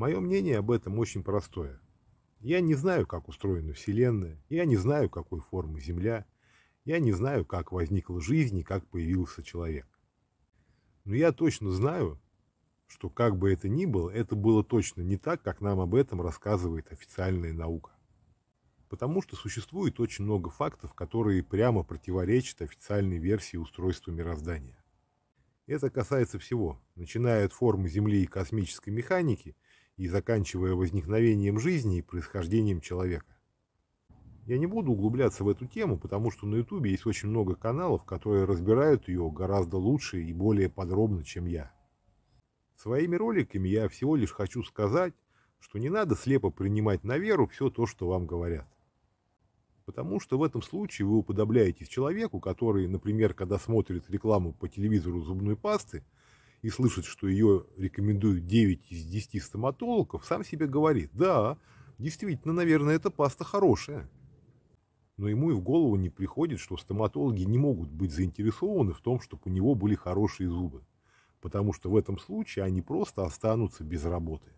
Мое мнение об этом очень простое. Я не знаю, как устроена Вселенная, я не знаю, какой формы Земля, я не знаю, как возникла жизнь и как появился человек. Но я точно знаю, что как бы это ни было, это было точно не так, как нам об этом рассказывает официальная наука. Потому что существует очень много фактов, которые прямо противоречат официальной версии устройства мироздания. Это касается всего, начиная от формы Земли и космической механики и заканчивая возникновением жизни и происхождением человека. Я не буду углубляться в эту тему, потому что на ютубе есть очень много каналов, которые разбирают ее гораздо лучше и более подробно, чем я. Своими роликами я всего лишь хочу сказать, что не надо слепо принимать на веру все то, что вам говорят. Потому что в этом случае вы уподобляетесь человеку, который, например, когда смотрит рекламу по телевизору зубной пасты, и слышит, что ее рекомендуют 9 из 10 стоматологов, сам себе говорит, да, действительно, наверное, эта паста хорошая. Но ему и в голову не приходит, что стоматологи не могут быть заинтересованы в том, чтобы у него были хорошие зубы, потому что в этом случае они просто останутся без работы.